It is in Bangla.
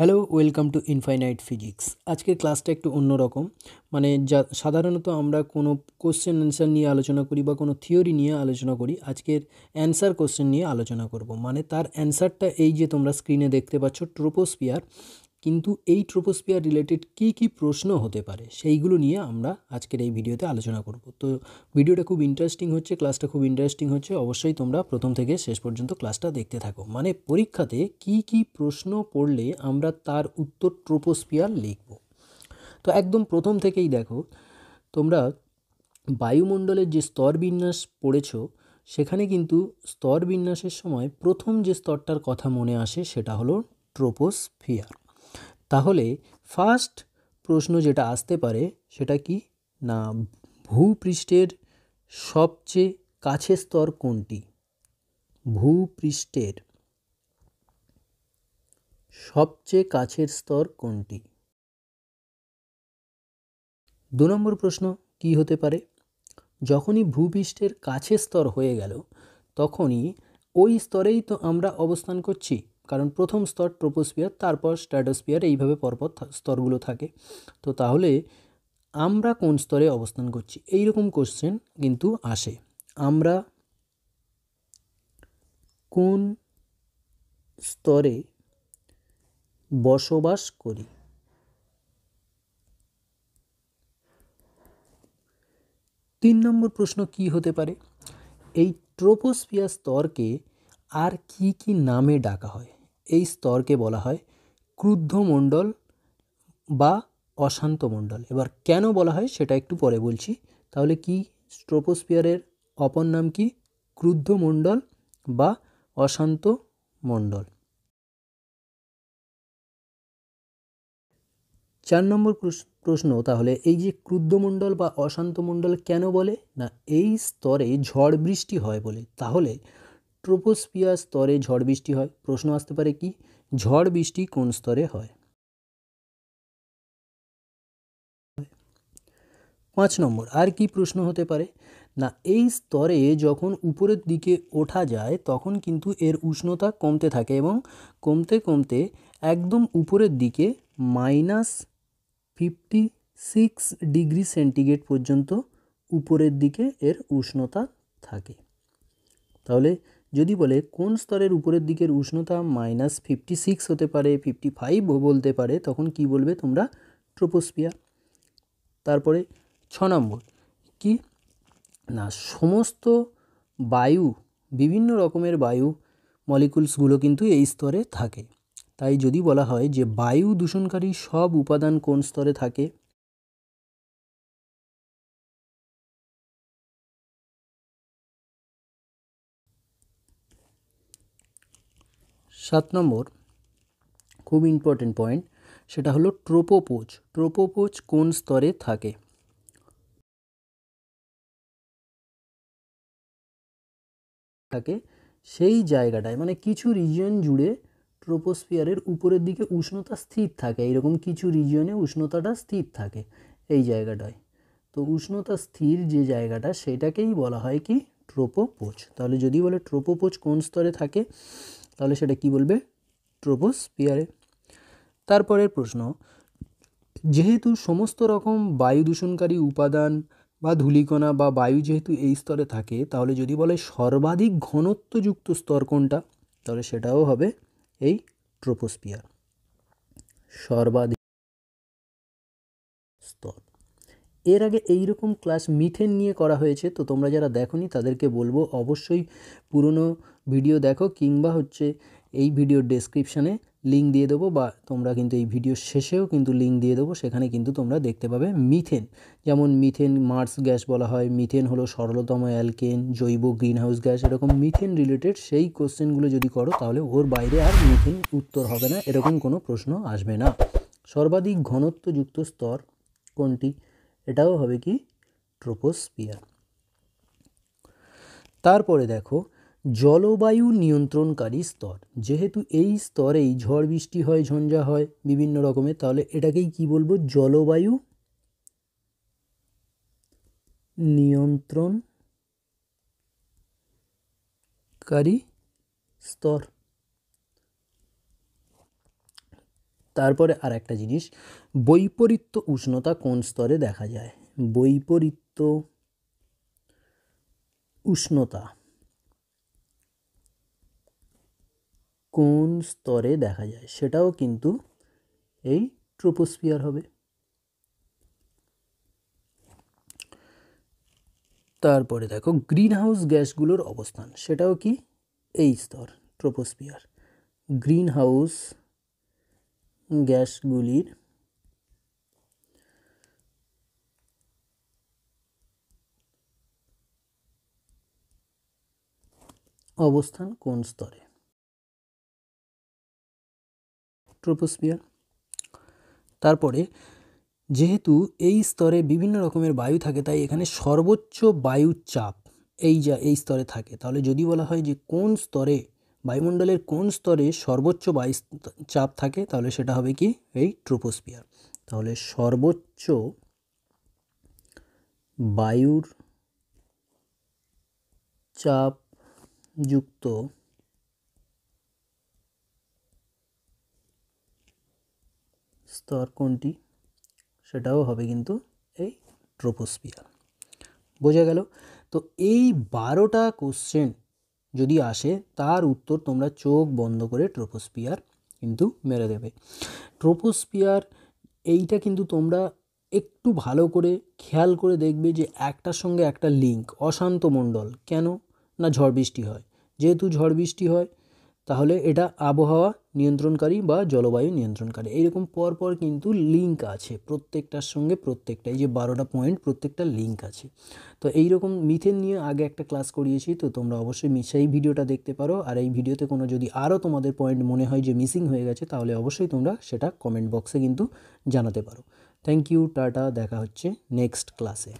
hello welcome to infinite physics আজকের ক্লাসটা একটু অন্যরকম মানে যা সাধারণত আমরা কোনো কোশ্চেন অ্যান্সার নিয়ে আলোচনা করি বা কোনো থিওরি নিয়ে আলোচনা করি আজকের অ্যান্সার কোশ্চেন নিয়ে আলোচনা করব মানে তার অ্যান্সারটা এই যে তোমরা স্ক্রিনে দেখতে পাচ্ছ ট্রোপোস্পিয়ার কিন্তু এই ট্রোপোস্পিয়ার রিলেটেড কি কি প্রশ্ন হতে পারে সেইগুলো নিয়ে আমরা আজকের এই ভিডিওতে আলোচনা করব তো ভিডিওটা খুব ইন্টারেস্টিং হচ্ছে ক্লাসটা খুব ইন্টারেস্টিং হচ্ছে অবশ্যই তোমরা প্রথম থেকে শেষ পর্যন্ত ক্লাসটা দেখতে থাকো মানে পরীক্ষাতে কি কি প্রশ্ন পড়লে আমরা তার উত্তর ট্রোপোস্পিয়ার লিখব তো একদম প্রথম থেকেই দেখো তোমরা বায়ুমণ্ডলের যে স্তর বিন্যাস পড়েছ সেখানে কিন্তু স্তর বিন্যাসের সময় প্রথম যে স্তরটার কথা মনে আসে সেটা হলো ট্রোপোস্ফিয়ার তাহলে ফার্স্ট প্রশ্ন যেটা আসতে পারে সেটা কি না ভূপৃষ্ঠের সবচেয়ে কাছের স্তর কোনটি ভূপৃষ্ঠের সবচেয়ে কাছের স্তর কোনটি দু নম্বর প্রশ্ন কি হতে পারে যখনই ভূপৃষ্ঠের কাছের স্তর হয়ে গেল তখনই ওই স্তরেই তো আমরা অবস্থান করছি কারণ প্রথম স্তর ট্রোপোস্পিয়ার তারপর স্ট্র্যাটোস্পিয়ার এইভাবে পরপর স্তরগুলো থাকে তো তাহলে আমরা কোন স্তরে অবস্থান করছি এই রকম কোশ্চেন কিন্তু আসে আমরা কোন স্তরে বসবাস করি তিন নম্বর প্রশ্ন কি হতে পারে এই ট্রোপোস্ফিয়ার স্তরকে আর কি কি নামে ডাকা হয় এই স্তরকে বলা হয় ক্রুদ্ধ মণ্ডল বা অশান্ত মণ্ডল এবার কেন বলা হয় সেটা একটু পরে বলছি তাহলে কি স্ট্রোপোস্পিয়ারের অপর নাম কি মণ্ডল বা অশান্ত মণ্ডল চার নম্বর প্রশ্ন তাহলে এই যে ক্রুদ্ধ মণ্ডল বা অশান্ত মণ্ডল কেন বলে না এই স্তরে ঝড় বৃষ্টি হয় বলে তাহলে ট্রোপোস্ফিয়ার স্তরে ঝড় বৃষ্টি হয় প্রশ্ন আসতে পারে কি ঝড় বৃষ্টি কোন স্তরে হয় পাঁচ নম্বর আর কি প্রশ্ন হতে পারে না এই স্তরে যখন উপরের দিকে ওঠা যায় তখন কিন্তু এর উষ্ণতা কমতে থাকে এবং কমতে কমতে একদম উপরের দিকে minus fifty six degree centigrade পর্যন্ত উপরের দিকে এর উষ্ণতা থাকে তাহলে যদি বলে কোন স্তরের উপরের দিকের উষ্ণতা মাইনাস ফিফটি সিক্স হতে পারে ফিফটি ফাইভ বলতে পারে তখন কি বলবে তোমরা ট্রোপোস্পিয়া তারপরে ছ নম্বর কি না সমস্ত বায়ু বিভিন্ন রকমের বায়ু মলিকুলসগুলো কিন্তু এই স্তরে থাকে তাই যদি বলা হয় যে বায়ু দূষণকারী সব উপাদান কোন স্তরে থাকে সাত নম্বর খুব ইম্পর্টেন্ট পয়েন্ট সেটা হলো ট্রোপোপোজ ট্রোপোপোজ কোন স্তরে থাকে থাকে সেই জায়গাটায় মানে কিছু রিজিয়ন জুড়ে ট্রোপোস্ফিয়ারের উপরের দিকে উষ্ণতা স্থির থাকে এরকম কিছু রিজিয়নে উষ্ণতাটা স্থির থাকে এই জায়গাটায় তো উষ্ণতা স্থির যে জায়গাটা সেটাকেই বলা হয় কি ট্রোপোপোচ তাহলে যদি বলে ট্রোপোপোচ কোন স্তরে থাকে তাহলে সেটা কি বলবে ট্রোপোস্পিয়ারে তারপরের প্রশ্ন যেহেতু সমস্ত রকম বায়ু দূষণকারী উপাদান বা ধূলিকণা বা বায়ু যেহেতু এই স্তরে থাকে তাহলে যদি বলে সর্বাধিক ঘনত্বযুক্ত স্তর কোনটা তাহলে সেটাও হবে এই ট্রোপোস্পিয়ার সর্বাধিক এর আগে এই রকম ক্লাস মিথেন নিয়ে করা হয়েছে তো তোমরা যারা দেখোনি তাদেরকে বলবো অবশ্যই পুরনো ভিডিও দেখো কিংবা হচ্ছে এই ভিডিওর ডেসক্রিপশানে লিঙ্ক দিয়ে দেবো বা তোমরা কিন্তু এই ভিডিওর শেষেও কিন্তু লিঙ্ক দিয়ে দেবো সেখানে কিন্তু তোমরা দেখতে পাবে মিথেন যেমন মিথেন মার্স গ্যাস বলা হয় মিথেন হলো সরলতম অ্যালকেন জৈব গ্রিনহাউস গ্যাস এরকম মিথেন রিলেটেড সেই কোশ্চেনগুলো যদি করো তাহলে ওর বাইরে আর মিথেন উত্তর হবে না এরকম কোনো প্রশ্ন আসবে না সর্বাধিক ঘনত্বযুক্ত স্তর কোনটি এটাও হবে কি ট্রোপোস্পিয়ার তারপরে দেখো জলবায়ু নিয়ন্ত্রণকারী স্তর যেহেতু এই স্তরেই ঝড় বৃষ্টি হয় ঝঞ্ঝা হয় বিভিন্ন রকমের তাহলে এটাকেই কি বলবো জলবায়ু নিয়ন্ত্রণকারী স্তর তারপরে আর একটা জিনিস বৈপরীত্য উষ্ণতা কোন স্তরে দেখা যায় বৈপরীত্য উষ্ণতা কোন স্তরে দেখা যায় সেটাও কিন্তু এই ট্রোপোস্ফিয়ার হবে তারপরে দেখো গ্রিন হাউস গ্যাসগুলোর অবস্থান সেটাও কি এই স্তর ট্রোপোস্ফিয়ার গ্রিন হাউস গ্যাসগুলির অবস্থান কোন স্তরে ট্রোপোস্ফিয়ার তারপরে যেহেতু এই স্তরে বিভিন্ন রকমের বায়ু থাকে তাই এখানে সর্বোচ্চ বায়ু চাপ এই যা এই স্তরে থাকে তাহলে যদি বলা হয় যে কোন স্তরে বায়ুমণ্ডলের কোন স্তরে সর্বোচ্চ বায়ু চাপ থাকে তাহলে সেটা হবে কি এই ট্রোপোস্পিয়ার তাহলে সর্বোচ্চ বায়ুর চাপ যুক্ত স্তর কোনটি সেটাও হবে কিন্তু এই ট্রোপোস্পিয়ার বোঝা গেল তো এই বারোটা কোশ্চেন যদি আসে তার উত্তর তোমরা চোখ বন্ধ করে ট্রোপোস্পিয়ার কিন্তু মেরে দেবে ট্রোপোস্পিয়ার এইটা কিন্তু তোমরা একটু ভালো করে খেয়াল করে দেখবে যে একটার সঙ্গে একটা লিঙ্ক অশান্ত মণ্ডল কেন না ঝড় বৃষ্টি হয় যেহেতু ঝড় বৃষ্টি হয় তাহলে এটা আবহাওয়া নিয়ন্ত্রণকারী বা জলবায়ু নিয়ন্ত্রণকারী এইরকম পরপর কিন্তু লিঙ্ক আছে প্রত্যেকটার সঙ্গে প্রত্যেকটা এই যে বারোটা পয়েন্ট প্রত্যেকটা লিঙ্ক আছে তো এই রকম মিথেন নিয়ে আগে একটা ক্লাস করিয়েছি তো তোমরা অবশ্যই মিশাই ভিডিওটা দেখতে পারো আর এই ভিডিওতে কোনো যদি আরও তোমাদের পয়েন্ট মনে হয় যে মিসিং হয়ে গেছে তাহলে অবশ্যই তোমরা সেটা কমেন্ট বক্সে কিন্তু জানাতে পারো থ্যাংক ইউ টাটা দেখা হচ্ছে নেক্সট ক্লাসে